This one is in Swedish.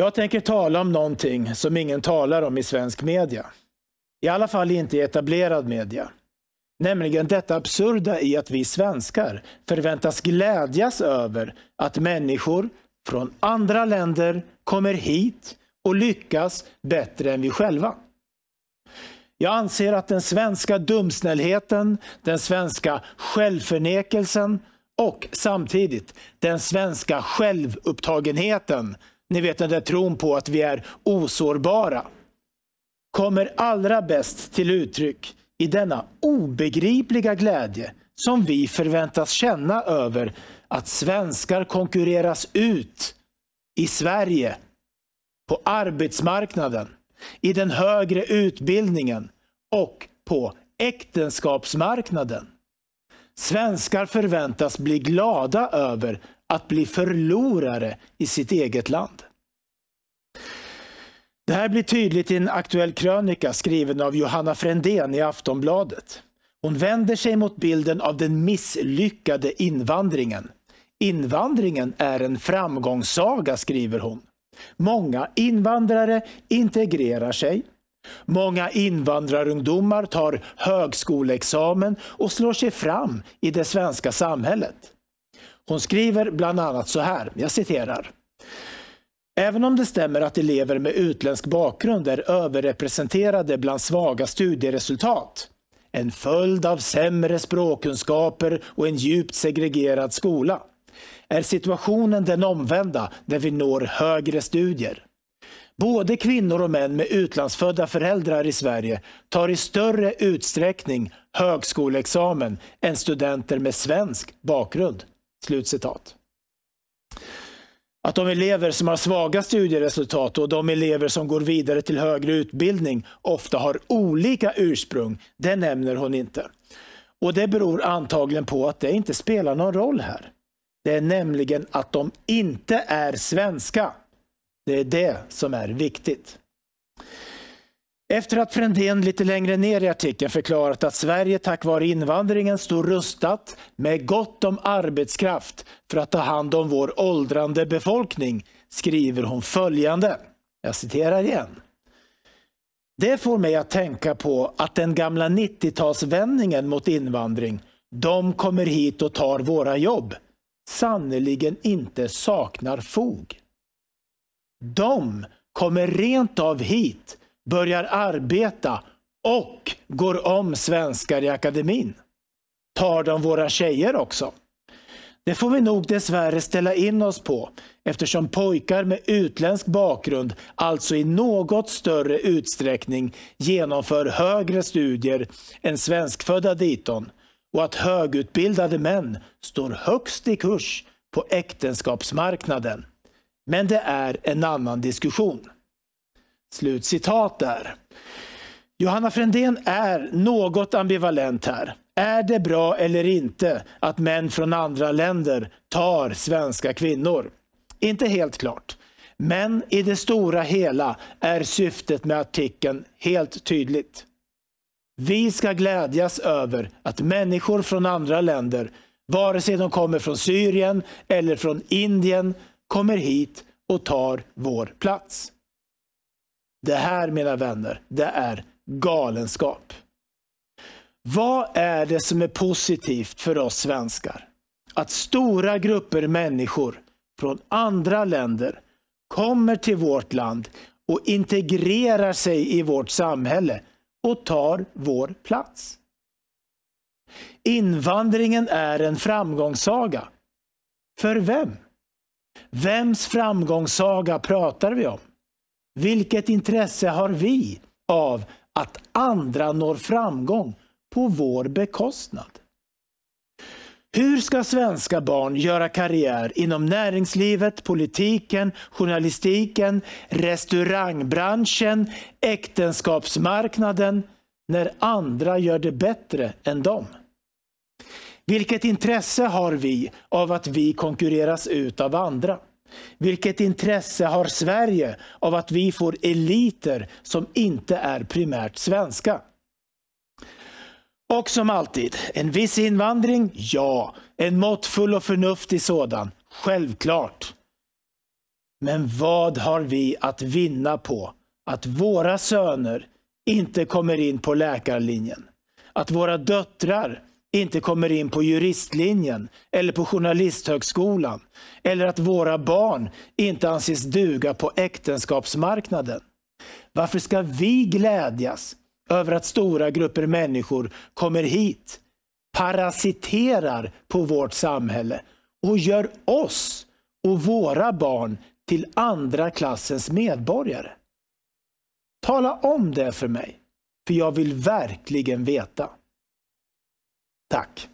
Jag tänker tala om någonting som ingen talar om i svensk media. I alla fall inte i etablerad media. Nämligen detta absurda i att vi svenskar förväntas glädjas över att människor från andra länder kommer hit och lyckas bättre än vi själva. Jag anser att den svenska dumsnällheten, den svenska självförnekelsen och samtidigt den svenska självupptagenheten ni vet den där tron på att vi är osårbara, kommer allra bäst till uttryck i denna obegripliga glädje som vi förväntas känna över att svenskar konkurreras ut i Sverige, på arbetsmarknaden, i den högre utbildningen och på äktenskapsmarknaden. Svenskar förväntas bli glada över att bli förlorare i sitt eget land. Det här blir tydligt i en aktuell krönika skriven av Johanna Frändén i Aftonbladet. Hon vänder sig mot bilden av den misslyckade invandringen. Invandringen är en framgångssaga, skriver hon. Många invandrare integrerar sig, Många invandrarungdomar tar högskoleexamen och slår sig fram i det svenska samhället. Hon skriver bland annat så här, jag citerar. Även om det stämmer att elever med utländsk bakgrund är överrepresenterade bland svaga studieresultat, en följd av sämre språkkunskaper och en djupt segregerad skola, är situationen den omvända där vi når högre studier. Både kvinnor och män med utlandsfödda föräldrar i Sverige tar i större utsträckning högskoleexamen än studenter med svensk bakgrund." Slutcitat. Att de elever som har svaga studieresultat och de elever som går vidare till högre utbildning ofta har olika ursprung, det nämner hon inte. Och Det beror antagligen på att det inte spelar någon roll här. Det är nämligen att de inte är svenska det är det som är viktigt. Efter att Frändén lite längre ner i artikeln förklarat att Sverige tack vare invandringen står rustat med gott om arbetskraft för att ta hand om vår åldrande befolkning skriver hon följande. Jag citerar igen. Det får mig att tänka på att den gamla 90-talsvändningen mot invandring, de kommer hit och tar våra jobb, sannerligen inte saknar fog. De kommer rent av hit, börjar arbeta och går om svenskar i akademin. Tar de våra tjejer också? Det får vi nog dessvärre ställa in oss på eftersom pojkar med utländsk bakgrund alltså i något större utsträckning genomför högre studier än svenskfödda diton och att högutbildade män står högst i kurs på äktenskapsmarknaden. Men det är en annan diskussion. Slutcitat där. Johanna Frändén är något ambivalent här. Är det bra eller inte att män från andra länder tar svenska kvinnor? Inte helt klart. Men i det stora hela är syftet med artikeln helt tydligt. Vi ska glädjas över att människor från andra länder, vare sig de kommer från Syrien eller från Indien, kommer hit och tar vår plats. Det här, mina vänner, det är galenskap. Vad är det som är positivt för oss svenskar? Att stora grupper människor från andra länder kommer till vårt land och integrerar sig i vårt samhälle och tar vår plats. Invandringen är en framgångssaga. För vem? Vems framgångssaga pratar vi om? Vilket intresse har vi av att andra når framgång på vår bekostnad? Hur ska svenska barn göra karriär inom näringslivet, politiken, journalistiken, restaurangbranschen, äktenskapsmarknaden när andra gör det bättre än dem? Vilket intresse har vi av att vi konkurreras ut av andra? Vilket intresse har Sverige av att vi får eliter som inte är primärt svenska? Och som alltid, en viss invandring, ja. En måttfull och förnuftig sådan, självklart. Men vad har vi att vinna på att våra söner inte kommer in på läkarlinjen? Att våra döttrar inte kommer in på juristlinjen eller på journalisthögskolan. Eller att våra barn inte anses duga på äktenskapsmarknaden. Varför ska vi glädjas över att stora grupper människor kommer hit, parasiterar på vårt samhälle och gör oss och våra barn till andra klassens medborgare? Tala om det för mig, för jag vill verkligen veta. Tack!